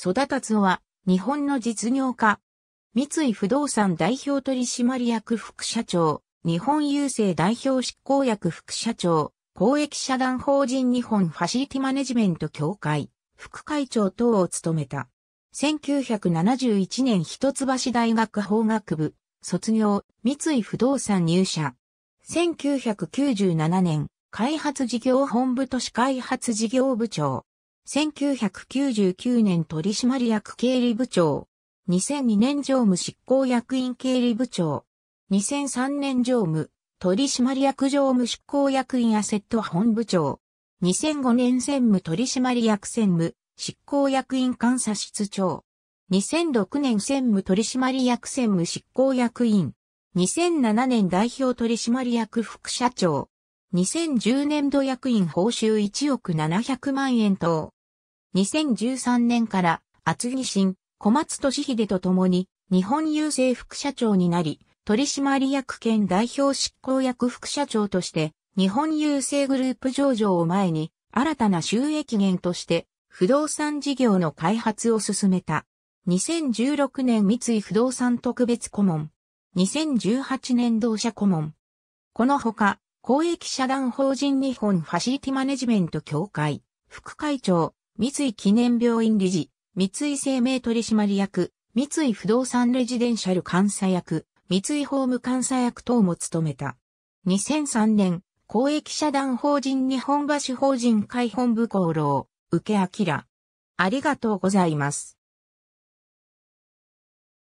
育達夫は、日本の実業家。三井不動産代表取締役副社長、日本郵政代表執行役副社長、公益社団法人日本ファシリティマネジメント協会、副会長等を務めた。1971年一橋大学法学部、卒業、三井不動産入社。1997年、開発事業本部都市開発事業部長。1999年取締役経理部長。2002年常務執行役員経理部長。2003年常務、取締役常務執行役員アセット本部長。2005年専務取締役専務、執行役員監査室長。2006年専務取締役専務執行役員。2007年代表取締役副社長。2010年度役員報酬1億700万円等。2013年から厚木新、小松俊秀と共に日本郵政副社長になり、取締役兼代表執行役副社長として日本郵政グループ上場を前に新たな収益源として不動産事業の開発を進めた。2016年三井不動産特別顧問。2018年同社顧問。このほか、公益社団法人日本ファシリティマネジメント協会、副会長、三井記念病院理事、三井生命取締役、三井不動産レジデンシャル監査役、三井ホーム監査役等も務めた。2003年、公益社団法人日本橋法人会本部功労、受け明。ありがとうございます。